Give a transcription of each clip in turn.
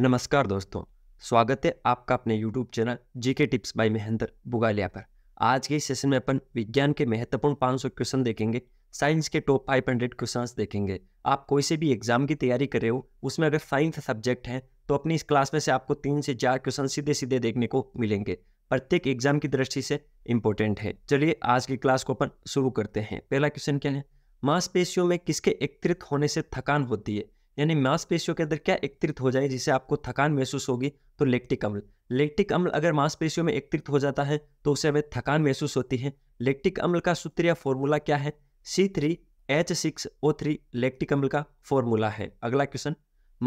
नमस्कार दोस्तों स्वागत है आपका अपने YouTube channel GK tips by Mahendra Bugalia पर आज के सेशन में अपन विज्ञान के महत्वपूर्ण 500 क्वेश्चन देखेंगे साइंस के टॉप 500 क्वेश्चन देखेंगे आप कोई से भी एग्जाम की तैयारी कर रहे हो उसमें अगर साइंस सब्जेक्ट है तो अपनी इस क्लास में से आपको तीन से चार क्वेश्चन सीधे सीधे देखने को मिलेंगे प्रत्येक एग्जाम की दृष्टि से इम्पोर्टेंट है चलिए आज की क्लास को अपन शुरू करते हैं पहला क्वेश्चन क्या है मांसपेशियों में किसके एकत्रित होने से थकान होती है यानी मांसपेशियों के अंदर क्या एकत्रित हो जाए जिसे आपको थकान महसूस होगी तो लेक्टिक अम्ल लेक्टिक अम्ल अगर मांसपेशियों में एकत्रित हो जाता है तो उसे हमें थकान महसूस होती है लेक्टिक अम्ल का सूत्र या फॉर्मूला क्या है C three H six O three lactic अम्ल का फॉर्मूला है अगला क्वेश्चन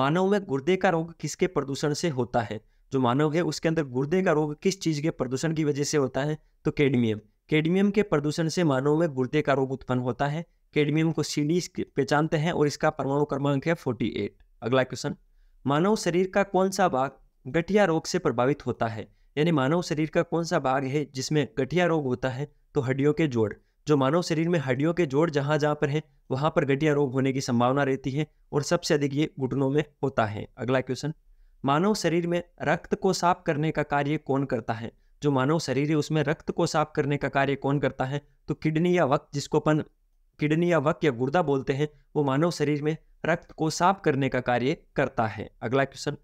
मानव में गुर्दे का रोग किसके प्रदूषण से होता है जो मानव है उसके अंदर गुर्दे का रोग किस चीज़ के प्रदूषण की वजह से होता है तो कैडमियम कैडमियम के प्रदूषण से मानव में गुर्दे का रोग उत्पन्न होता है कैडमियम को सी पहचानते हैं और इसका परमाणु क्रमांक है फोर्टी एट अगला क्वेश्चन मानव शरीर का कौन सा भाग गठिया रोग से प्रभावित होता है यानी मानव शरीर का कौन सा भाग है जिसमें गठिया रोग होता है तो हड्डियों के जोड़ जो मानव शरीर में हड्डियों के जोड़ जहां जहां पर है वहां पर गठिया रोग होने की संभावना रहती है और सबसे अधिक ये घुटनों में होता है अगला क्वेश्चन मानव शरीर में रक्त को साफ करने का कार्य कौन करता है जो मानव शरीर है उसमें रक्त को साफ करने का कार्य कौन करता है तो किडनी या वक्त जिसको अपन किडनी या वक या गुर्दा बोलते हैं वो मानव शरीर में रक्त को साफ करने का कार्य करता है अगला क्वेश्चन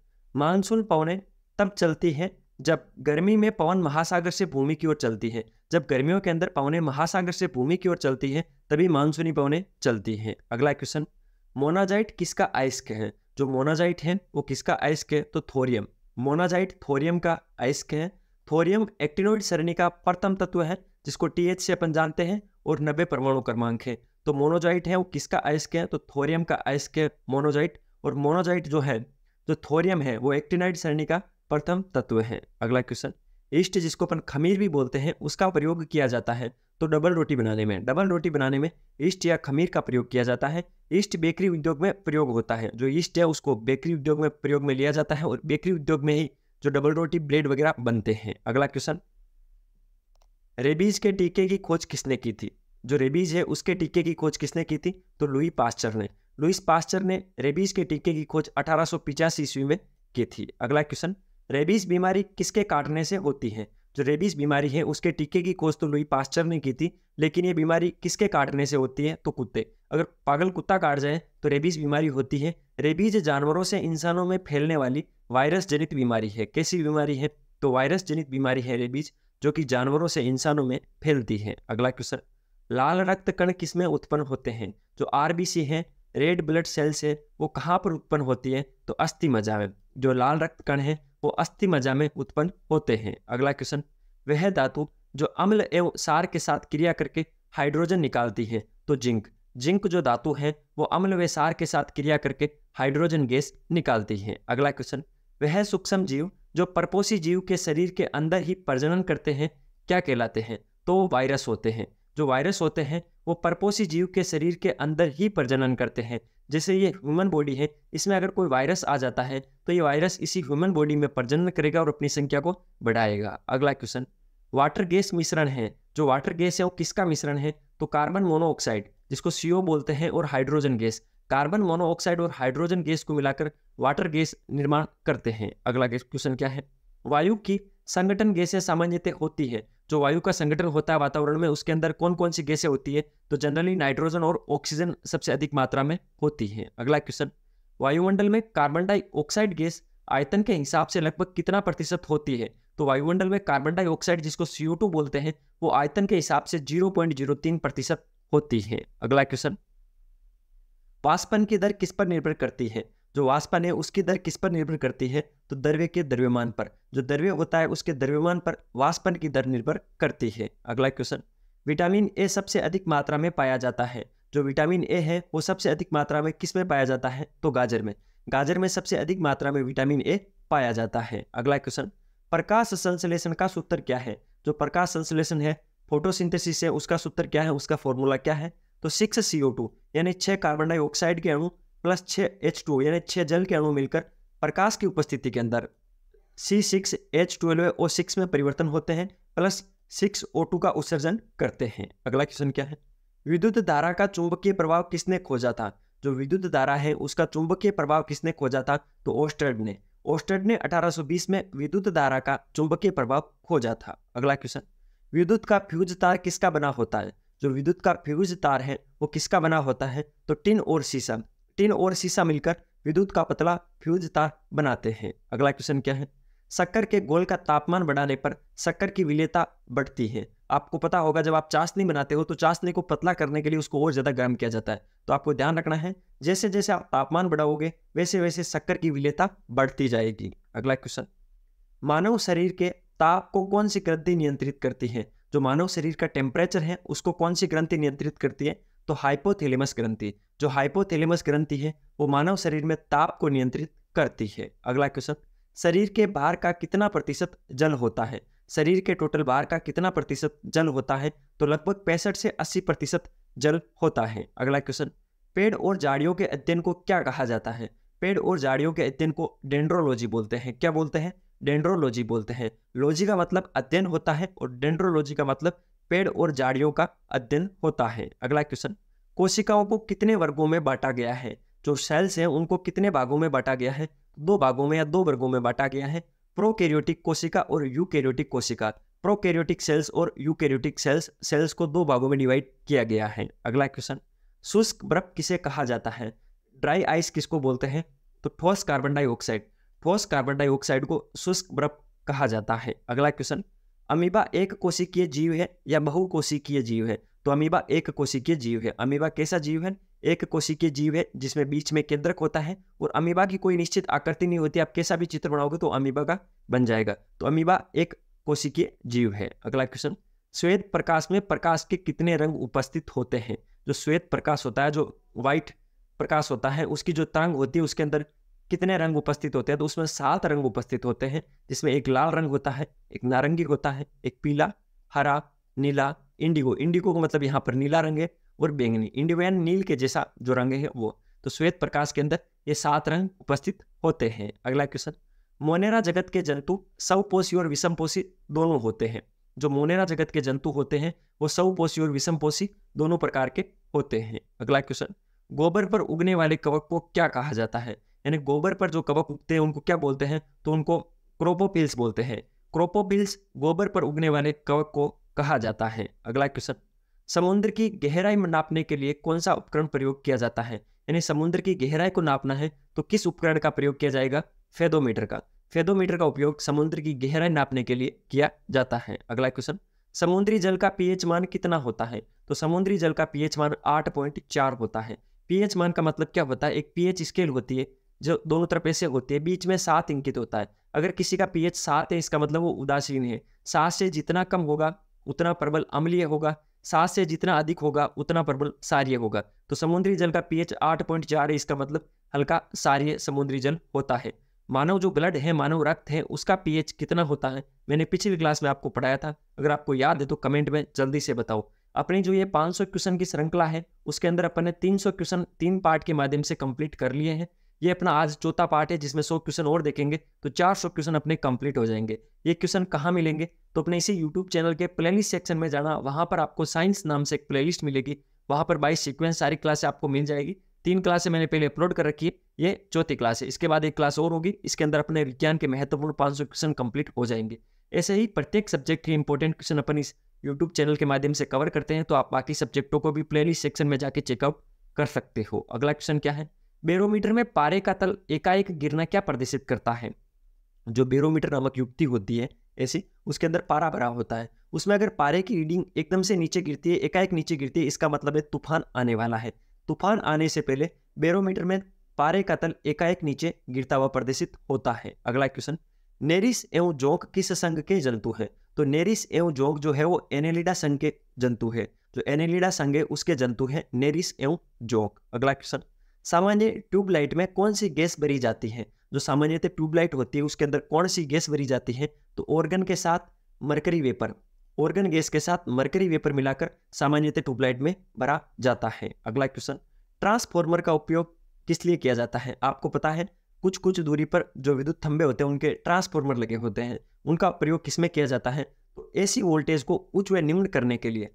मानसून पवने तब चलती हैं जब गर्मी में पवन महासागर से भूमि की ओर चलती है जब गर्मियों के अंदर पवने महासागर से भूमि की ओर चलती हैं तभी मानसूनी पवने चलती हैं अगला क्वेश्चन मोनाजाइट किसका आइस्क है जो मोनाजाइट है वो किसका आइस्क है तो थोरियम मोनाजाइट थोरियम का आइस्क है थोरियम एक्टिनोइड सरणी का प्रथम तत्व है जिसको टी से अपन जानते हैं और नब्बे परमाणु क्रमांक है तो मोनोजाइट है वो किसका आइस्क है तो थोरियम का आइस्क है मोनोजाइट और मोनोजाइट जो है जो थोरियम है वो एक्टिनाइड श्रेणी का प्रथम तत्व है अगला क्वेश्चन ईस्ट जिसको अपन खमीर भी बोलते हैं उसका प्रयोग किया जाता है तो डबल रोटी बनाने में डबल रोटी बनाने में ईस्ट या खमीर का प्रयोग किया जाता है ईस्ट बेकरी उद्योग में प्रयोग होता है जो ईस्ट है उसको बेकरी उद्योग में प्रयोग में लिया जाता है और बेकरी उद्योग में ही जो डबल रोटी ब्रेड वगैरह बनते हैं अगला क्वेश्चन रेबीज के टीके की खोज किसने की थी जो रेबीज है उसके टीके की खोज किसने की थी तो लुई पास्चर ने लुइस पास्चर ने रेबीज के टीके की खोज अठारह सौ ईस्वी में की थी अगला क्वेश्चन रेबीज बीमारी किसके काटने से होती है जो रेबीज बीमारी है उसके टीके की खोज तो लुई पास्चर ने की थी लेकिन ये बीमारी किसके काटने से होती है तो कुत्ते अगर पागल कुत्ता काट जाए तो रेबीज बीमारी होती है रेबीज जानवरों से इंसानों में फैलने वाली वायरस जनित बीमारी है कैसी बीमारी है तो वायरस जनित बीमारी है रेबीज जो कि जानवरों से इंसानों में फैलती है अगला क्वेश्चन लाल रक्त कण किसमें उत्पन्न होते हैं जो आरबीसी है रेड ब्लड सेल्स है वो कहाँ पर उत्पन्न होती है तो अस्थि मजा में जो लाल रक्त कण है वो अस्थि मजा में उत्पन्न होते हैं अगला क्वेश्चन वह धातु जो अम्ल एवं सार के साथ क्रिया करके हाइड्रोजन निकालती है तो जिंक जिंक जो धातु है वो अम्ल व सार के साथ क्रिया करके हाइड्रोजन गैस निकालती है अगला क्वेश्चन वह सूक्ष्म जीव जो परपोषी जीव के शरीर के अंदर ही प्रजनन करते हैं क्या कहलाते हैं तो वायरस होते हैं जो वायरस होते हैं वो परपोसी जीव के शरीर के अंदर ही प्रजनन करते हैं जैसे ये ह्यूमन बॉडी है इसमें अगर कोई वायरस आ जाता है तो ये वायरस इसी ह्यूमन बॉडी में प्रजनन करेगा और अपनी संख्या को बढ़ाएगा अगला क्वेश्चन वाटर गैस मिश्रण है जो वाटर गैस है वो किसका मिश्रण है तो कार्बन मोनोऑक्साइड जिसको सीओ बोलते हैं और हाइड्रोजन गैस कार्बन मोनोऑक्साइड और हाइड्रोजन गैस को मिलाकर वाटर गैस निर्माण करते हैं अगला क्वेश्चन क्या है वायु की संगठन गैसें सामान्यतः होती है जो वायु का संगठन होता है वातावरण में उसके अंदर कौन कौन सी गैसें होती है तो जनरली नाइट्रोजन और ऑक्सीजन सबसे अधिक मात्रा में होती है अगला क्वेश्चन वायुमंडल में कार्बन डाइऑक्साइड गैस आयतन के हिसाब से लगभग कितना प्रतिशत होती है तो वायुमंडल में कार्बन डाइऑक्साइड जिसको सीओ बोलते हैं वो आयतन के हिसाब से जीरो पॉइंट जीरो तीन प्रतिशत होती है अगला क्वेश्चन वाष्पन की दर किस पर निर्भर करती है जो वाष्पा है उसकी दर किस पर निर्भर करती है तो द्रव्य के द्रव्यमान पर जो द्रव्य होता है उसके द्रव्यमान पर वाष्पन की दर निर्भर करती है अगला क्वेश्चन विटामिन ए सबसे अधिक मात्रा में पाया जाता है जो विटामिन ए है वो सबसे अधिक मात्रा में किस में पाया जाता है तो गाजर में गाजर में सबसे अधिक मात्रा में विटामिन ए पाया जाता है अगला क्वेश्चन प्रकाश संश्लेषण का सूत्र क्या है जो प्रकाश संश्लेषण है फोटोसिंथेसिस है उसका सूत्र क्या है उसका फॉर्मूला क्या है तो सिक्स सीओ टू यानी छह कार्बन डाइऑक्साइड के अणु प्लस छः एच टू यानी छः जल के अणु मिलकर प्रकाश की उपस्थिति के अंदर C six H twelve O six में परिवर्तन होते हैं प्लस सिक्स ओ टू का उत्सर्जन करते हैं अगला क्वेश्चन क्या है विद्युत धारा का चुंबकीय प्रभाव किसने खोजा था जो विद्युत धारा है उसका चुंबकीय प्रभाव किसने खोजा था तो ओस्टर्ड ने ओस्टर्ड ने 1820 में विद्युत धारा का चुंबकीय प्रभाव खोजा था अगला क्वेश्चन विद्युत का फ्यूज तार किसका बना होता है जो विद्युत का फ्यूज तार है वो किसका बना होता है तो टिन और सीसम टिन और शीशा मिलकर विद्युत का पतला फ्यूज तार बनाते हैं अगला क्वेश्चन क्या है शक्कर के गोल का तापमान बढ़ाने पर शक्कर की विलेयता बढ़ती है आपको पता होगा जब आप चाशनी बनाते हो तो चाशनी को पतला करने के लिए उसको और ज़्यादा गर्म किया जाता है तो आपको ध्यान रखना है जैसे जैसे आप तापमान बढ़ाओगे वैसे वैसे शक्कर की विलेयता बढ़ती जाएगी अगला क्वेश्चन मानव शरीर के ताप को कौन सी ग्रंथि नियंत्रित करती है जो मानव शरीर का टेम्परेचर है उसको कौन सी ग्रंथि नियंत्रित करती है तो हाइपोथैलेमस ग्रंथि जो हाइपोथैलेमस ग्रंथि है वो मानव शरीर में ताप को नियंत्रित करती है अगला क्वेश्चन शरीर के बाहर का कितना प्रतिशत जल होता है शरीर के टोटल बाहर का कितना प्रतिशत जल होता है तो लगभग पैंसठ से अस्सी प्रतिशत जल होता है अगला क्वेश्चन पेड़ और झाड़ियों के अध्ययन को क्या कहा जाता है पेड़ और झाड़ियों के अध्ययन को डेंड्रोलॉजी बोलते हैं क्या बोलते हैं डेंड्रोलॉजी बोलते हैं लॉजी का मतलब अध्ययन होता है और डेंड्रोलॉजी का मतलब पेड़ और झाड़ियों का अध्ययन होता है अगला क्वेश्चन कोशिकाओं को कितने वर्गों में बांटा गया है जो सेल्स हैं उनको कितने भागों में बांटा गया है दो भागों में या दो वर्गों में बांटा गया है प्रोकैरियोटिक कोशिका और यूकैरियोटिक कोशिका प्रोकैरियोटिक सेल्स और यूकैरियोटिक सेल्स सेल्स को दो भागों में डिवाइड किया गया है अगला क्वेश्चन शुष्क बर्फ किसे कहा जाता है ड्राई आइस किसको बोलते हैं तो ठोस कार्बन डाइऑक्साइड ठोस कार्बन डाइऑक्साइड को शुष्क बर्फ कहा जाता है अगला क्वेश्चन अमीबा एक कोशिकीय जीव है या बहुकोशिकीय जीव है तो अमीबा एक कोशिकीय जीव है अमीबा कैसा जीव है एक कोशिकीय जीव है जिसमें बीच में केंद्रक होता है और अमीबा की कोई निश्चित आकृति नहीं होती आप कैसा भी चित्र बनाओगे तो अमीबा का बन जाएगा तो अमीबा एक कोशिकीय जीव है अगला क्वेश्चन श्वेत प्रकाश में प्रकाश के कितने रंग उपस्थित होते हैं जो श्वेत प्रकाश होता है जो व्हाइट प्रकाश होता है उसकी जो तरंग होती है उसके अंदर कितने रंग उपस्थित होते हैं तो उसमें सात रंग उपस्थित होते हैं जिसमें एक लाल रंग होता है एक नारंगी होता है एक पीला हरा नीला इंडिगो इंडिगो का मतलब यहाँ पर नीला रंग है और बैंगनी यानी नील के जैसा जो रंग है वो तो श्वेत प्रकाश के अंदर ये सात रंग उपस्थित होते हैं अगला क्वेश्चन मोनेरा जगत के जंतु सवपोषी और विषम दोनों होते हैं जो मोनेरा जगत के जंतु होते हैं वो सवपोषी और विषम दोनों प्रकार के होते हैं अगला क्वेश्चन गोबर पर उगने वाले कवक को क्या कहा जाता है यानी गोबर पर जो कवक उगते हैं उनको क्या बोलते हैं तो उनको क्रोपोपिल्स बोलते हैं क्रोपोपिल्स गोबर पर उगने वाले कवक को कहा जाता है अगला क्वेश्चन समुद्र की गहराई नापने के लिए कौन सा उपकरण प्रयोग किया जाता है यानी समुद्र की गहराई को नापना है तो किस उपकरण का प्रयोग किया जाएगा फेदोमीटर का फेदोमीटर का उपयोग समुद्र की गहराई नापने के लिए किया जाता है अगला क्वेश्चन समुद्री जल का पीएच मान कितना होता है तो समुद्री जल का पीएच मान आठ पॉइंट चार होता है पीएच मान का मतलब क्या होता है एक पीएच स्केल होती है जो दोनों तरफ ऐसे होती है बीच में सात इंकित होता है अगर किसी का पीएच सात है इसका मतलब वो उदासीन है सात से जितना कम होगा उतना प्रबल अम्लीय होगा सात से जितना अधिक होगा उतना प्रबल सार्य होगा तो समुद्री जल का पीएच आठ पॉइंट चार है इसका मतलब हल्का सार्य समुद्री जल होता है मानव जो ब्लड है मानव रक्त है उसका पीएच कितना होता है मैंने पिछली क्लास में आपको पढ़ाया था अगर आपको याद है तो कमेंट में जल्दी से बताओ अपनी जो ये 500 क्वेश्चन की श्रृंखला है उसके अंदर अपन ने 300 क्वेश्चन तीन पार्ट के माध्यम से कंप्लीट कर लिए हैं ये अपना आज चौथा पार्ट है जिसमें सौ क्वेश्चन और देखेंगे तो चार सौ क्वेश्चन अपने कंप्लीट हो जाएंगे ये क्वेश्चन कहाँ मिलेंगे तो अपने इसी यूट्यूब चैनल के प्लेलिस्ट सेक्शन में जाना वहाँ पर आपको साइंस नाम से एक प्लेलिस्ट मिलेगी वहाँ पर बाईस सिक्वेंस सारी क्लासे आपको मिल जाएगी तीन क्लासे मैंने पहले अपलोड कर रखी है ये चौथी क्लास है इसके बाद एक क्लास और होगी इसके अंदर अपने विज्ञान के महत्वपूर्ण पाँच सौ क्वेश्चन कंप्लीट हो जाएंगे ऐसे ही प्रत्येक सब्जेक्ट के इंपॉर्टेंट क्वेश्चन अपन इस यूट्यूब चैनल के माध्यम से कवर करते हैं तो आप बाकी सब्जेक्टों को भी प्लेलिस्ट सेक्शन में जाके चेकआउट कर सकते हो अगला क्वेश्चन क्या है बेरोमीटर में पारे का तल एकाएक गिरना क्या प्रदर्शित करता है जो बेरोमीटर नामक युक्ति होती है ऐसी उसके अंदर पारा भरा होता है उसमें अगर पारे की रीडिंग एकदम से नीचे गिरती है एकाएक नीचे गिरती है इसका मतलब है तूफान आने वाला है तूफान आने से पहले बेरोमीटर में पारे का तल एकाएक नीचे गिरता हुआ प्रदर्शित होता है अगला क्वेश्चन नेरिस एवं जोंक किस संघ के जंतु है तो नेरिस एवं जोंक जो है वो एनेलिडा संघ के जंतु है जो एनेलिडा संघ है उसके जंतु है नेरिस एवं जोंक अगला क्वेश्चन सामान्य ट्यूबलाइट में कौन सी गैस भरी जाती है जो सामान्यतः ट्यूबलाइट होती है उसके अंदर कौन सी गैस भरी जाती है तो ऑर्गन के साथ मरकरी वेपर ऑर्गन गैस के साथ मरकरी वेपर मिलाकर सामान्यतः ट्यूबलाइट में भरा जाता है अगला क्वेश्चन ट्रांसफॉर्मर का उपयोग किस लिए किया जाता है आपको पता है कुछ कुछ दूरी पर जो विद्युत थंबे होते हैं उनके ट्रांसफॉर्मर लगे होते हैं उनका प्रयोग किसमें किया जाता है तो एसी वोल्टेज को उच्च व निम्न करने के लिए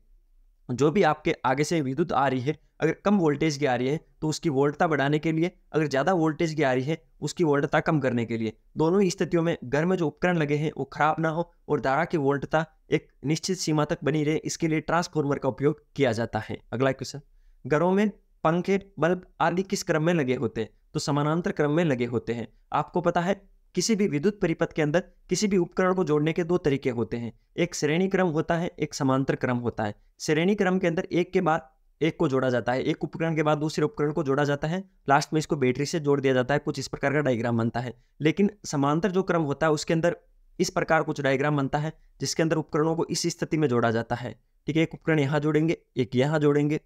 जो भी आपके आगे से विद्युत आ रही है अगर कम वोल्टेज की आ रही है तो उसकी वोल्टता बढ़ाने के लिए अगर ज़्यादा वोल्टेज की आ रही है उसकी वोल्टता कम करने के लिए दोनों ही स्थितियों में घर में जो उपकरण लगे हैं वो खराब ना हो और धारा की वोल्टता एक निश्चित सीमा तक बनी रहे इसके लिए ट्रांसफॉर्मर का उपयोग किया जाता है अगला क्वेश्चन घरों में पंखे बल्ब आदि किस क्रम में लगे होते हैं तो समानांतर क्रम में लगे होते हैं आपको पता है किसी भी विद्युत परिपथ के अंदर किसी भी उपकरण को जोड़ने के दो तरीके होते हैं एक श्रेणी क्रम होता है एक समांतर क्रम होता है श्रेणी क्रम के अंदर एक के बाद एक को जोड़ा जाता है एक उपकरण के बाद दूसरे उपकरण को जोड़ा जाता है लास्ट में इसको बैटरी से जोड़ दिया जाता है कुछ इस प्रकार का डायग्राम बनता है लेकिन समांतर जो क्रम होता है उसके अंदर इस प्रकार कुछ डायग्राम बनता है जिसके अंदर उपकरणों को इस स्थिति में जोड़ा जाता है ठीक है एक उपकरण यहाँ जोड़ेंगे एक यहाँ जोड़ेंगे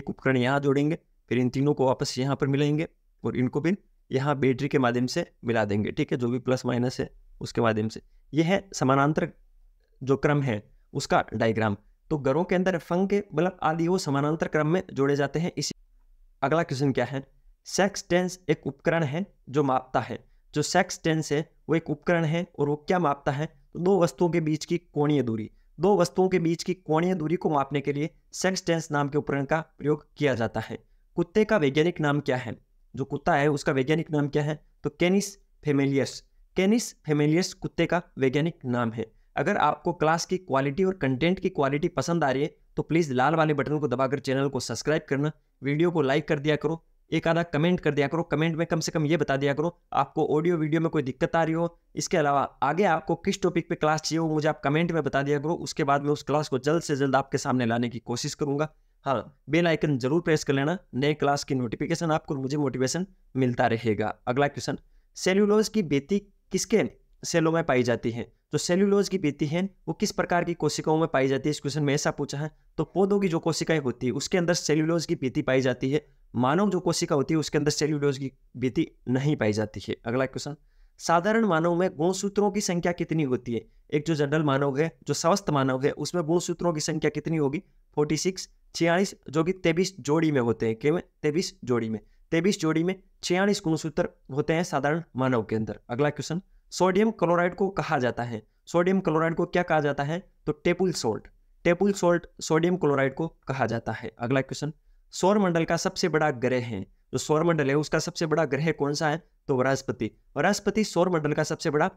एक उपकरण यहाँ जोड़ेंगे फिर इन तीनों को वापस यहाँ पर मिलेंगे और इनको भी यहाँ बैटरी के माध्यम से मिला देंगे ठीक है जो भी प्लस माइनस है उसके माध्यम से यह है समानांतर जो क्रम है उसका डायग्राम तो घरों के अंदर फंग के मतलब आदि वो समानांतर क्रम में जोड़े जाते हैं इसी अगला क्वेश्चन क्या है सेक्स टेंस एक उपकरण है जो मापता है जो सेक्स टेंस है वो एक उपकरण है और वो क्या मापता है तो दो वस्तुओं के बीच की कोणीय दूरी दो वस्तुओं के बीच की कोणीय दूरी को मापने के लिए सेक्स टेंस नाम के उपकरण का प्रयोग किया जाता है कुत्ते का वैज्ञानिक नाम क्या है जो कुत्ता है उसका वैज्ञानिक नाम क्या है तो कैनिस फेमेलियस कैनिस फेमेलियस कुत्ते का वैज्ञानिक नाम है अगर आपको क्लास की क्वालिटी और कंटेंट की क्वालिटी पसंद आ रही है तो प्लीज़ लाल वाले बटन को दबाकर चैनल को सब्सक्राइब करना वीडियो को लाइक कर दिया करो एक आधा कमेंट कर दिया करो कमेंट में कम से कम ये बता दिया करो आपको ऑडियो वीडियो में कोई दिक्कत आ रही हो इसके अलावा आगे आपको किस टॉपिक पे क्लास चाहिए हो मुझे आप कमेंट में बता दिया करो उसके बाद मैं उस क्लास को जल्द से जल्द आपके सामने लाने की कोशिश करूँगा हाँ बेल आइकन जरूर प्रेस कर लेना नए क्लास की नोटिफिकेशन आपको मुझे मोटिवेशन मिलता रहेगा अगला क्वेश्चन सेल्यूलोज की बेती किसके सेलों में पाई जाती है तो सेल्यूलोज की बेती है वो किस प्रकार की कोशिकाओं में पाई जाती है इस क्वेश्चन में ऐसा पूछा है तो पौधों की जो कोशिकाएं होती है उसके अंदर सेल्यूलोज की बेती पाई जाती है मानव जो कोशिका होती है उसके अंदर सेल्यूलोज की बेती नहीं पाई जाती है अगला क्वेश्चन साधारण मानव में गुणसूत्रों की संख्या कितनी होती है एक जो जनरल मानव है जो स्वस्थ मानव है उसमें गुणसूत्रों की संख्या कितनी होगी फोर्टी सिक्स छियालीस जो कि तेबीस जोड़ी में होते हैं केवल तेबीस जोड़ी में तेबीस जोड़ी में छियालीस गुणसूत्र होते हैं साधारण मानव के अंदर अगला क्वेश्चन सोडियम क्लोराइड को कहा जाता है सोडियम क्लोराइड को क्या कहा जाता है तो table salt table salt sodium chloride को कहा जाता है अगला क्वेश्चन सौर मंडल का सबसे बड़ा ग्रह है जो सौर मंडल है उसका सबसे बड़ा ग्रह कौन सा है तो वृहस्पति सौर मंडल का सबसे बड़ा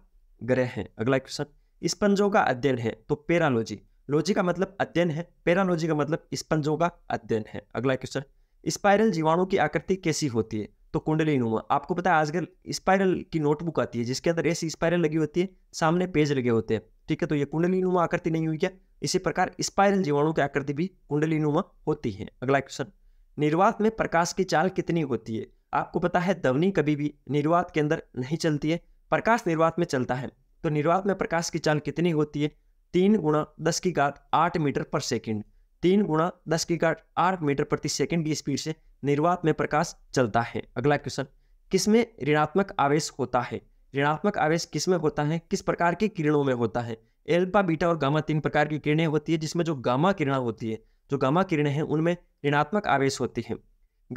ग्रह है अगला क्वेश्चन स्पंजों का अध्ययन है तो पेरालोजी लॉजी का मतलब अध्ययन है पैरालॉजी का मतलब स्पंजों का अध्ययन है अगला क्वेश्चन स्पाइरल जीवाणु की आकृति कैसी होती है तो कुंडली नुमा आपको पता है आजकल स्पायरल की नोटबुक आती है जिसके अंदर ऐसी स्पायरल लगी होती है सामने पेज लगे होते हैं ठीक है तो ये कुंडली नुमा आकृति नहीं हुई क्या इसी प्रकार स्पाइरल जीवाणु की आकृति भी कुंडली नुमा होती है अगला क्वेश्चन निर्वात में प्रकाश की चाल कितनी होती है आपको पता है ध्वनि कभी भी निर्वात के अंदर नहीं चलती है प्रकाश निर्वात में चलता है तो निर्वात में प्रकाश की चाल कितनी होती है तीन गुणा दस की घाट आठ मीटर पर सेकंड तीन गुणा दस की घाट आठ मीटर प्रति सेकंड की स्पीड से निर्वात में प्रकाश चलता है अगला क्वेश्चन किसमें ऋणात्मक आवेश होता है ऋणात्मक आवेश किसमें होता है किस प्रकार की किरणों में होता है एल्पा बीटा और गामा तीन प्रकार की किरणें होती है जिसमें जो गामा किरण होती है जो गामा किरणें हैं उनमें ऋणात्मक आवेश होती है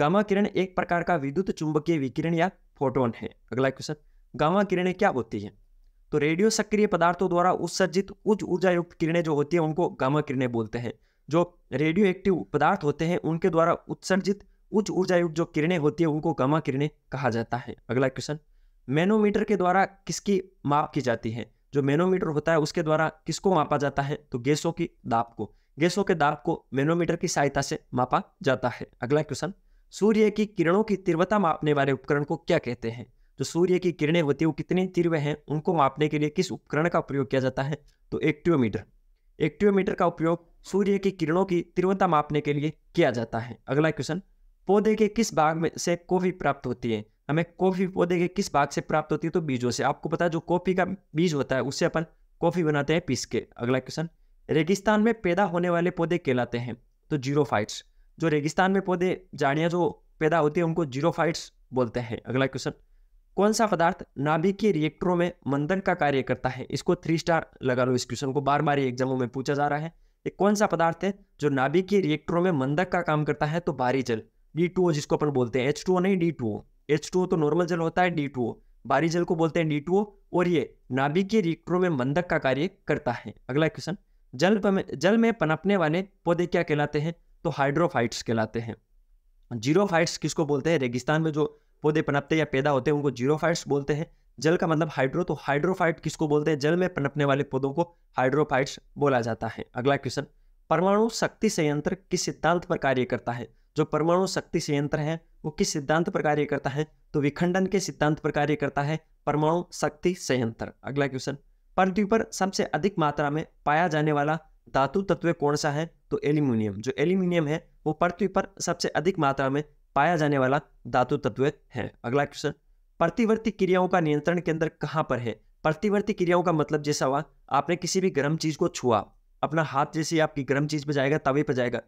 गामा किरण एक प्रकार का विद्युत चुंबकीय विकिरण या फोटोन है अगला क्वेश्चन गामा किरणें क्या होती हैं तो रेडियो सक्रिय पदार्थों द्वारा उत्सर्जित उच्च ऊर्जा युक्त किरणें जो होती है उनको गामा किरणें बोलते हैं जो रेडियो एक्टिव पदार्थ होते हैं उनके द्वारा उत्सर्जित उच्च ऊर्जा युक्त जो किरणें होती है उनको गामा किरणें कहा जाता है अगला क्वेश्चन मैनोमीटर के द्वारा किसकी माप की जाती है जो मैनोमीटर होता है उसके द्वारा किसको मापा जाता है तो गैसों की दाप को गैसों के दाप को मैनोमीटर की सहायता से मापा जाता है अगला क्वेश्चन सूर्य की किरणों की तीव्रता मापने वाले उपकरण को क्या कहते हैं जो सूर्य की किरणें होती है वो कितनी तीव्र हैं उनको मापने के लिए किस उपकरण का उपयोग किया जाता है तो एक्टिवीटर एक्टिवीटर का उपयोग सूर्य की किरणों की तीव्रता मापने के लिए किया जाता है अगला क्वेश्चन पौधे के किस भाग में से कॉफी प्राप्त होती है हमें कॉफी पौधे के किस भाग से प्राप्त होती है तो बीजों से आपको पता है जो कॉफी का बीज होता है उससे अपन कॉफी बनाते हैं पीस के अगला क्वेश्चन रेगिस्तान में पैदा होने वाले पौधे कहलाते हैं तो जीरो जो रेगिस्तान में पौधे जाड़ियाँ जो पैदा होती है उनको जीरो बोलते हैं अगला क्वेश्चन कौन सा पदार्थ नाभिकीय रिएक्टरों में मंदन का कार्य करता है इसको थ्री स्टार लगा लो इस क्वेश्चन को बार बार एग्जामों में पूछा जा रहा है एक कौन सा पदार्थ है जो नाभिकीय रिएक्टरों में मंदक का काम करता है तो बारी जल डी टू ओ जिसको अपन बोलते हैं एच टू ओ नहीं D two O H two O तो नॉर्मल जल होता है डी टू ओ भारी जल को बोलते हैं डी टू ओ और ये नाभिकीय रिएक्टरों में मंदक का कार्य करता है अगला क्वेश्चन जल में जल में पनपने वाले पौधे क्या कहलाते हैं तो हाइड्रोफाइट्स कहलाते हैं जीरोफाइट्स किसको बोलते हैं रेगिस्तान में जो पौधे पनपते या पैदा होते हैं उनको जीरोफाइट्स बोलते हैं जल का मतलब हाइड्रो तो हाइड्रोफाइट किसको बोलते हैं जल में पनपने वाले पौधों को हाइड्रोफाइट्स बोला जाता है अगला क्वेश्चन परमाणु शक्ति संयंत्र किस सिद्धांत पर कार्य करता है जो परमाणु शक्ति संयंत्र है वो किस सिद्धांत पर कार्य करता है तो विखंडन के सिद्धांत पर कार्य करता है परमाणु शक्ति संयंत्र अगला क्वेश्चन पृथ्वी पर सबसे अधिक मात्रा में पाया जाने वाला धातु तत्व कौन सा है तो एल्यूमिनियम जो एल्यूमिनियम है वो पृथ्वी पर सबसे अधिक मात्रा में पाया जाने वाला धातु तत्व है अगला क्वेश्चन प्रतिवर्ती क्रियाओं का नियंत्रण केंद्र कहाँ पर है प्रतिवर्ती क्रियाओं का मतलब जैसा हुआ आपने किसी भी गर्म चीज को छुआ अपना हाथ जैसे आपकी गर्म चीज पर जाएगा तवे पर जाएगा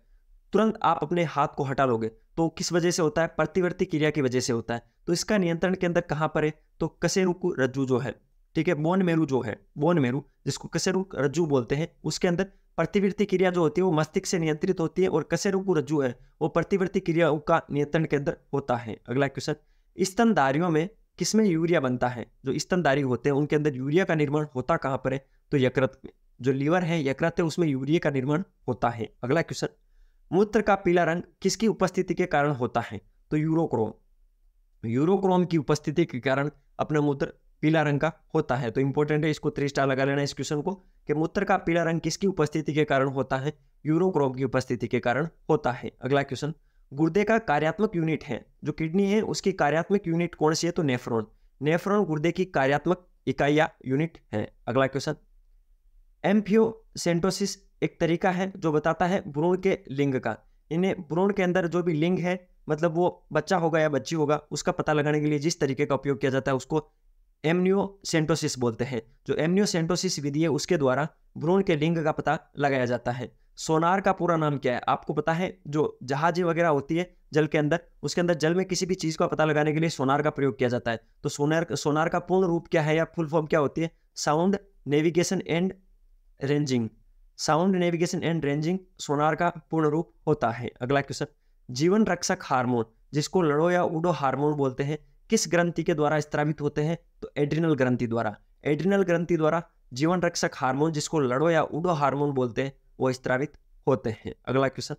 तुरंत आप अपने हाथ को हटा लोगे तो किस वजह से होता है प्रतिवर्ती क्रिया की वजह से होता है तो इसका नियंत्रण केंद्र कहाँ पर है तो कसेरुक रज्जू जो है ठीक है बोन मेरू जो है बोन मेरू जिसको कसेरुक रज्जू बोलते हैं उसके अंदर प्रतिवृत्ति क्रिया जो होती है वो मस्तिष्क से नियंत्रित होती है और कशेरुकु रज्जु है वो प्रतिवृत्ति क्रियाओं का नियंत्रण केंद्र होता है अगला क्वेश्चन स्तनधारियों में किसमें यूरिया बनता है जो स्तनधारी होते हैं उनके अंदर यूरिया का निर्माण होता कहाँ पर है तो यकृत में जो लीवर है यकृत है उसमें यूरिया का निर्माण होता है अगला क्वेश्चन मूत्र का पीला रंग किसकी उपस्थिति के कारण होता है तो यूरोक्रोम यूरोक्रोम की उपस्थिति के कारण अपना मूत्र पीला रंग का होता है तो इंपॉर्टेंट है इसको थ्री स्टार लगा लेना इस क्वेश्चन को कि मूत्र का पीला रंग किसकी उपस्थिति के कारण होता है यूरोक्रोम की उपस्थिति के कारण होता है अगला क्वेश्चन गुर्दे का कार्यात्मक यूनिट है जो किडनी है उसकी कार्यात्मक यूनिट कौन सी है तो नेफ्रॉन नेफ्रॉन गुर्दे की कार्यात्मक इकाइया यूनिट है अगला क्वेश्चन एम्फियोसेंटोसिस एक तरीका है जो बताता है भ्रूण के लिंग का इन्हें भ्रूण के अंदर जो भी लिंग है मतलब वो बच्चा होगा या बच्ची होगा उसका पता लगाने के लिए जिस तरीके का उपयोग किया जाता है उसको एमनियोसेंटोसिस बोलते हैं जो एमनियोसेंटोसिस विधि है उसके द्वारा भ्रूण के लिंग का पता लगाया जाता है सोनार का पूरा नाम क्या है आपको पता है जो जहाजें वगैरह होती है जल के अंदर उसके अंदर जल में किसी भी चीज़ का पता लगाने के लिए सोनार का प्रयोग किया जाता है तो सोनार सोनार का पूर्ण रूप क्या है या फुल फॉर्म क्या होती है sound navigation and ranging sound navigation and ranging sonar का पूर्ण रूप होता है अगला क्वेश्चन जीवन रक्षक हार्मोन जिसको लड़ो या उडो हार्मोन बोलते हैं किस ग्रंथि के द्वारा स्त्रावित होते हैं तो एड्रिनल ग्रंथि द्वारा एड्रिनल ग्रंथि द्वारा जीवन रक्षक हार्मोन जिसको लड़ो या उड़ो हार्मोन बोलते हैं वो स्त्रावित होते हैं अगला क्वेश्चन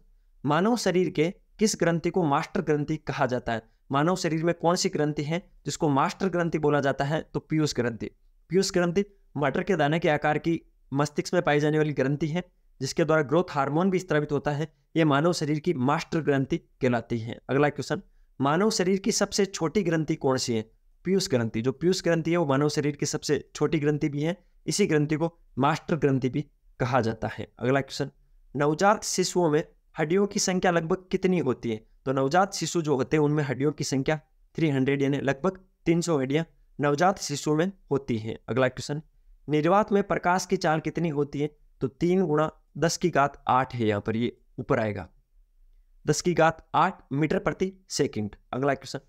मानव शरीर के किस ग्रंथि को मास्टर ग्रंथि कहा जाता है मानव शरीर में कौन सी ग्रंथि है जिसको मास्टर ग्रंथि बोला जाता है तो पीयूष ग्रंथि पीयूष ग्रंथि मटर के दाने के आकार की मस्तिष्क में पाई जाने वाली ग्रंथि है जिसके द्वारा ग्रोथ हार्मोन भी स्त्रावित होता है ये मानव शरीर की मास्टर ग्रंथि कहलाती है अगला क्वेश्चन मानव शरीर की सबसे छोटी ग्रंथि कौन सी है पीयूष ग्रंथि जो पीयूष ग्रंथि है वो मानव शरीर की सबसे छोटी ग्रंथि भी है इसी ग्रंथि को मास्टर ग्रंथि भी कहा जाता है अगला क्वेश्चन नवजात शिशुओं में हड्डियों की संख्या लगभग कितनी होती है तो नवजात शिशु जो होते हैं उनमें हड्डियों की संख्या 300 यानी लगभग 300 हड्डियाँ नवजात शिशुओं में होती हैं अगला क्वेश्चन निर्वात में प्रकाश की चाल कितनी होती है तो तीन गुणा दस की घात आठ है यहाँ पर ये ऊपर आएगा दस की घात आठ मीटर प्रति सेकंड अगला क्वेश्चन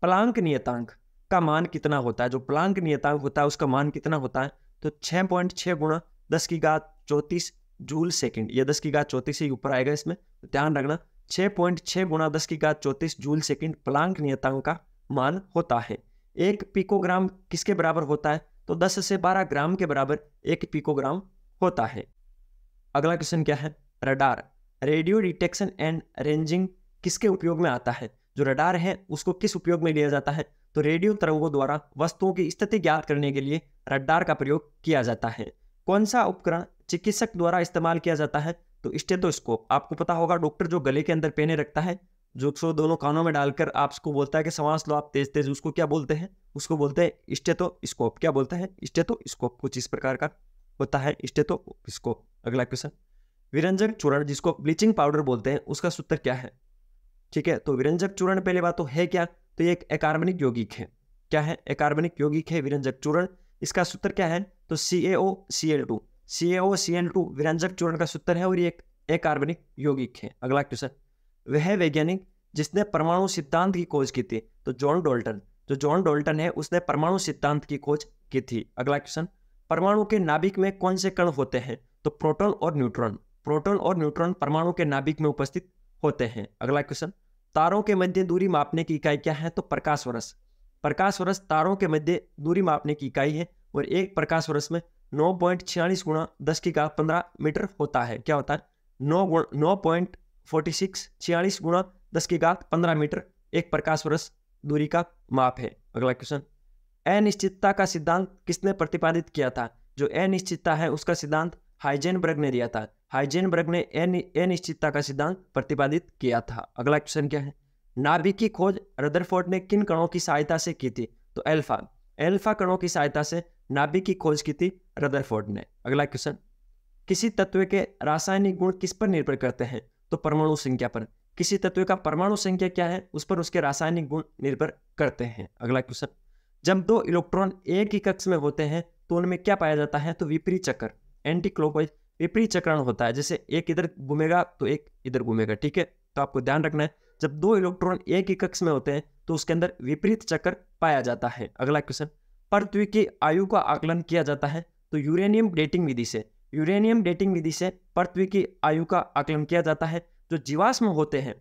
प्लांक नियतांक का मान कितना होता है जो प्लांक नियतांक होता है उसका मान कितना होता है तो छः पॉइंट छः गुणा दस की घात चौंतीस जूल सेकंड ये दस की घात चौंतीस ही ऊपर आएगा इसमें तो ध्यान रखना छः पॉइंट छः गुणा दस की घात चौंतीस जूल सेकंड प्लांक नियतांक का मान होता है एक पिकोग्राम किसके बराबर होता है तो दस से बारह ग्राम के बराबर एक पिकोग्राम होता है अगला क्वेश्चन क्या है radar radio detection and ranging किसके उपयोग में आता है जो रडार है उसको किस उपयोग में लिया जाता है तो रेडियो तरंगों द्वारा वस्तुओं की स्थिति ज्ञात करने के लिए रडार का प्रयोग किया जाता है कौन सा उपकरण चिकित्सक द्वारा इस्तेमाल किया जाता है तो स्टेथोस्कोप आपको पता होगा डॉक्टर जो गले के अंदर पहने रखता है जो सो दोनों कानों में डालकर आपको बोलता है कि सांस लो आप तेज तेज उसको क्या बोलते हैं उसको बोलते हैं स्टेथोस्कोप क्या बोलते हैं स्टेथोस्कोप कुछ इस प्रकार का होता है स्टेथोस्कोप अगला क्वेश्चन विरंजक चूर्ण जिसको ब्लीचिंग पाउडर बोलते हैं उसका सूत्र क्या है ठीक है तो विरंजक चूर्ण पहले बात तो है क्या तो ये एक एकार्बनिक यौगिक है क्या है अकार्बनिक यौगिक है विरंजक चूर्ण इसका सूत्र क्या है तो C A O C L two C A O C L two विरंजक चूर्ण का सूत्र है और ये एक एकार्बनिक यौगिक है अगला क्वेश्चन वह वैज्ञानिक जिसने परमाणु सिद्धांत की खोज की थी तो जॉन डोल्टन जो जॉन डोल्टन है उसने परमाणु सिद्धांत की खोज की थी अगला क्वेश्चन परमाणु के नाभिक में कौन से कण होते हैं तो प्रोटॉन और न्यूट्रॉन प्रोटोन और न्यूट्रॉन परमाणु के नाभिक में उपस्थित होते हैं अगला क्वेश्चन तारों के मध्य दूरी मापने की इकाई क्या है तो प्रकाश वर्ष प्रकाश वर्ष तारों के मध्य दूरी मापने की इकाई है और एक प्रकाश वर्ष में नौ पॉइंट छियालीस गुणा दस की का पंद्रह मीटर होता है क्या होता है नौ नौ पॉइंट फोर्टी सिक्स छियालीस गुणा दस की का पंद्रह मीटर एक प्रकाश वर्ष दूरी का माप है अगला क्वेश्चन अनिश्चितता का सिद्धांत किसने प्रतिपादित किया था जो अनिश्चितता है उसका सिद्धांत हाइजेनबर्ग ने दिया था हाइजेनबर्ग ने अनिश्चितता का सिद्धांत प्रतिपादित किया था अगला क्वेश्चन क्या है नाभिक की खोज रदरफोर्ड ने किन कणों की सहायता से की थी तो एल्फा एल्फा कणों की सहायता से नाभिक की खोज की थी रदरफोर्ड ने अगला क्वेश्चन किसी तत्व के रासायनिक गुण किस पर निर्भर करते हैं तो परमाणु संख्या पर किसी तत्व का परमाणु संख्या क्या है उस पर उसके रासायनिक गुण निर्भर करते हैं अगला क्वेश्चन जब दो इलेक्ट्रॉन एक ही कक्ष में होते हैं तो उनमें क्या पाया जाता है तो विपरीत चक्कर एंटी विपरीत चक्रण होता है जैसे एक इधर घूमेगा तो एक इधर घूमेगा ठीक है तो आपको ध्यान रखना है जब दो इलेक्ट्रॉन एक ही कक्ष में होते हैं तो उसके अंदर विपरीत चक्र पाया जाता है अगला क्वेश्चन पृथ्वी की आयु का आकलन किया जाता है तो यूरेनियम डेटिंग विधि से यूरेनियम डेटिंग विधि से पृथ्वी की आयु का आकलन किया जाता है जो जीवाश्म होते हैं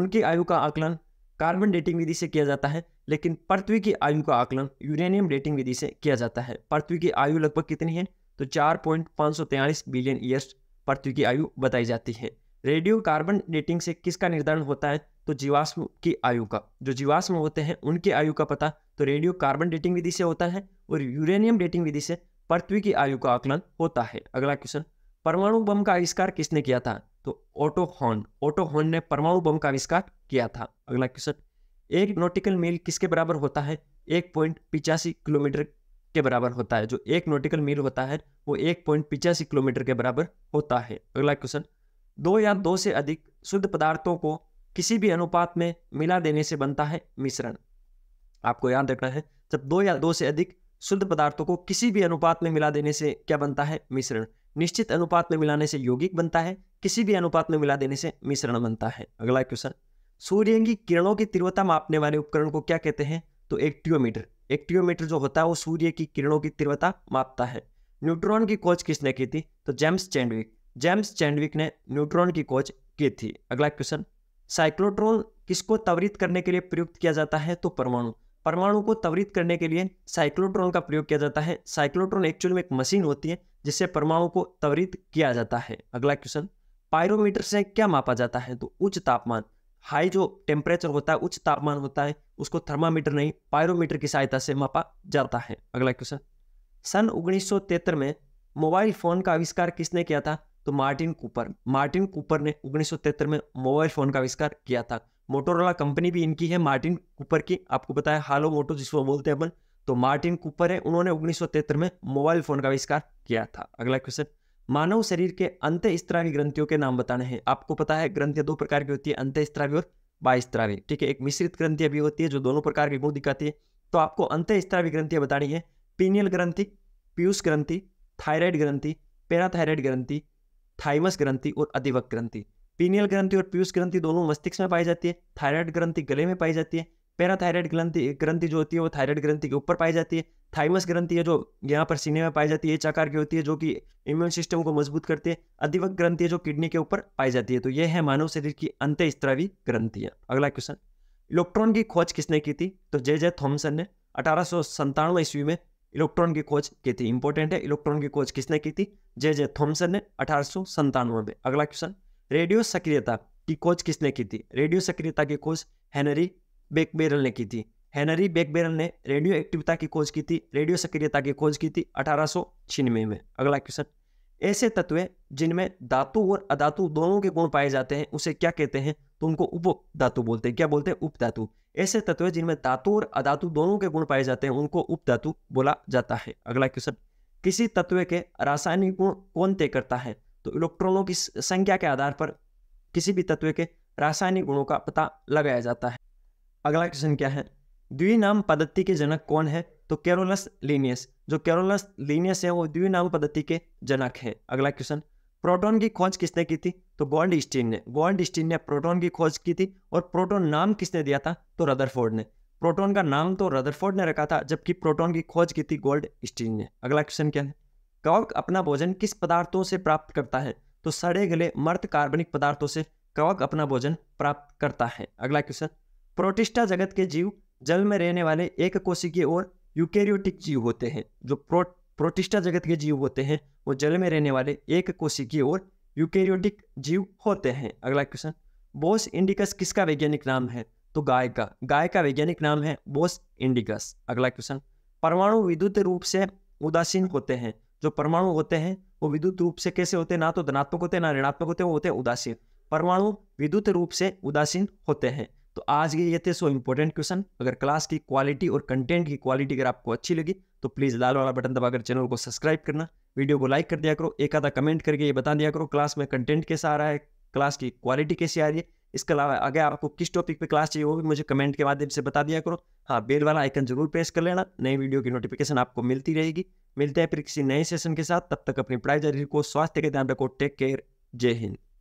उनकी आयु का आकलन कार्बन डेटिंग विधि से किया जाता है लेकिन पृथ्वी की आयु का आकलन यूरेनियम डेटिंग विधि से किया जाता है पृथ्वी की आयु लगभग कितनी है तो चार पॉइंट पाँच सौ तैयारीस बिलियन ईयर्स पृथ्वी की आयु बताई जाती है रेडियो कार्बन डेटिंग से किसका निर्धारण होता है तो जीवाश्म की आयु का जो जीवाश्म होते हैं उनकी आयु का पता तो रेडियो कार्बन डेटिंग विधि से होता है और यूरेनियम डेटिंग विधि से पृथ्वी की आयु का आकलन होता है अगला क्वेश्चन परमाणु बम का आविष्कार किसने किया था तो ऑटो हॉर्न ऑटो हॉर्न ने परमाणु बम का आविष्कार किया था अगला क्वेश्चन एक नोटिकल मील किसके बराबर होता है एक पॉइंट पिचासी किलोमीटर के बराबर होता है जो एक नोटिकल मील होता है वो एक पॉइंट पिचासी किलोमीटर के बराबर होता है अगला क्वेश्चन दो या हम्म। दो से अधिक शुद्ध पदार्थों को किसी भी अनुपात में मिला देने से बनता है मिश्रण आपको याद रखना है जब दो या दो से अधिक शुद्ध पदार्थों को किसी भी अनुपात में मिला देने से क्या बनता है मिश्रण निश्चित अनुपात में मिलाने से यौगिक बनता है किसी भी अनुपात में मिला देने से मिश्रण बनता है अगला क्वेश्चन सूर्य की किरणों की तीव्रता मापने वाले उपकरण को क्या कहते हैं तो एक ट्यूमीटर एक्टिवोमीटर जो होता है वो सूर्य की किरणों की तीव्रता मापता है न्यूट्रॉन की खोज किसने की थी तो जेम्स चैंडविक जेम्स चैंडविक ने न्यूट्रॉन की खोज की थी अगला क्वेश्चन साइक्लोट्रॉन किसको त्वरित करने के लिए प्रयुक्त किया जाता है तो परमाणु परमाणु को त्वरित करने के लिए साइक्लोट्रॉन का प्रयोग किया जाता है साइक्लोट्रॉन एक्चुअल में एक मशीन होती है जिससे परमाणु को त्वरित किया जाता है अगला क्वेश्चन पायरोमीटर से क्या मापा जाता है तो उच्च तापमान हाई जो टेम्परेचर होता है उच्च तापमान होता है उसको थर्मामीटर नहीं पायरोमीटर की सहायता से मापा जाता है अगला क्वेश्चन सन उन्नीस में मोबाइल फोन का आविष्कार किसने किया था तो मार्टिन कूपर मार्टिन कूपर ने उन्नीस में मोबाइल फोन का आविष्कार किया था मोटोरोला कंपनी भी इनकी है मार्टिन कूपर की आपको बताया हालो मोटो जिसको बोलते हैं अपन तो मार्टिन कूपर है उन्होंने उन्नीस में मोबाइल फोन का आविष्कार किया था अगला क्वेश्चन मानव शरीर के अंत स्त्रावी ग्रंथियों के नाम बताने हैं आपको पता है ग्रंथियां दो प्रकार की होती है अंत स्त्रावी और बाइस्त्रावी ठीक है एक मिश्रित ग्रंथियां भी होती है जो दोनों प्रकार के गुण दिखाती है तो आपको अंत स्त्रावी ग्रंथियां बतानी है पीनियल ग्रंथि पीयूष ग्रंथि थायराइड ग्रंथि पेराथायराइड ग्रंथि थाइमस ग्रंथि और अधिवक ग्रंथि पीनियल ग्रंथि और पीयूष ग्रंथि दोनों मस्तिष्क में पाई जाती है थायराइड ग्रंथि गले में पाई जाती है पैराथायराइड ग्रंथि ग्रंथि जो होती है वो थायराइड ग्रंथि के ऊपर पाई जाती है थाइमस ग्रंथि है जो यहाँ पर सीने में पाई जाती है चाकार की होती है जो कि इम्यून सिस्टम को मजबूत करती है अधिवक ग्रंथि है जो किडनी के ऊपर पाई जाती है तो ये है मानव शरीर की अंत स्त्रावी ग्रंथियाँ अगला क्वेश्चन इलेक्ट्रॉन की खोज किसने की थी तो जे जे थॉम्सन ने अठारह ईस्वी में इलेक्ट्रॉन की खोज की थी इंपॉर्टेंट है इलेक्ट्रॉन की खोज किसने की थी जे जे थॉम्सन ने अठारह में अगला क्वेश्चन रेडियो सक्रियता की खोज किसने की थी रेडियो सक्रियता की खोज हेनरी बेकबेरल ने की थी हेनरी बेकबेरल ने रेडियो एक्टिविता की खोज की थी रेडियो सक्रियता की खोज की थी अठारह में अगला क्वेश्चन ऐसे तत्व जिनमें धातु और अधातु दोनों के गुण पाए जाते हैं उसे क्या कहते हैं तो उनको उप धातु बोलते हैं क्या बोलते हैं उप धातु ऐसे तत्व जिनमें धातु और अधातु दोनों के गुण पाए जाते हैं उनको उप धातु बोला जाता है अगला क्वेश्चन किसी तत्व के रासायनिक गुण कौन तय करता है तो इलेक्ट्रॉनों की संख्या के आधार पर किसी भी तत्व के रासायनिक गुणों का पता लगाया जाता है अगला क्वेश्चन क्या है द्विनाम पद्धति के जनक कौन है तो कैरोलस लीनियस जो कैरोलस लीनियस है वो द्विनाम पद्धति के जनक है अगला क्वेश्चन प्रोटॉन की खोज किसने की थी तो गोल्ड स्टीन ने गोल्ड स्टीन ने प्रोटॉन की खोज की थी और प्रोटॉन नाम किसने दिया था तो रदरफोर्ड ने प्रोटॉन का नाम तो रदरफोर्ड ने रखा था जबकि प्रोटॉन की खोज की थी गोल्ड स्टीन ने अगला क्वेश्चन क्या है कवक अपना भोजन किस पदार्थों से प्राप्त करता है तो सड़े गले मर्द कार्बनिक पदार्थों से कवक अपना भोजन प्राप्त करता है अगला क्वेश्चन प्रोटिस्टा जगत के जीव जल में रहने वाले एक कोशिकीय और यूकेरियोटिक जीव होते हैं जो प्रो प्रोटिस्टा जगत के जीव होते हैं वो जल में रहने वाले एक कोशिकीय और यूकेरियोटिक जीव होते हैं अगला क्वेश्चन बोस इंडिकस किसका वैज्ञानिक नाम है तो गाय का गाय का वैज्ञानिक नाम है बोस इंडिकस अगला क्वेश्चन परमाणु विद्युत रूप से उदासीन होते हैं जो परमाणु होते हैं वो विद्युत रूप से कैसे होते हैं ना तो धनात्मक होते हैं ना ऋणात्मक होते हैं वो होते हैं उदासीन परमाणु विद्युत रूप से उदासीन होते हैं तो आज के ये थे सो इंपॉर्टेंट क्वेश्चन अगर क्लास की क्वालिटी और कंटेंट की क्वालिटी अगर आपको अच्छी लगी तो प्लीज़ लाल वाला बटन दबाकर चैनल को सब्सक्राइब करना वीडियो को लाइक कर दिया करो एक आधा कमेंट करके ये बता दिया करो क्लास में कंटेंट कैसा आ रहा है क्लास की क्वालिटी कैसी आ रही है इसके अलावा आगे आपको किस टॉपिक पे क्लास चाहिए वो भी मुझे कमेंट के माध्यम से बता दिया करो हाँ बेल वाला आइकन जरूर प्रेस कर लेना नई वीडियो की नोटिफिकेशन आपको मिलती रहेगी मिलते हैं फिर किसी नए सेशन के साथ तब तक अपनी पढ़ाई जारी को स्वास्थ्य का ध्यान रखो टेक केयर जय हिंद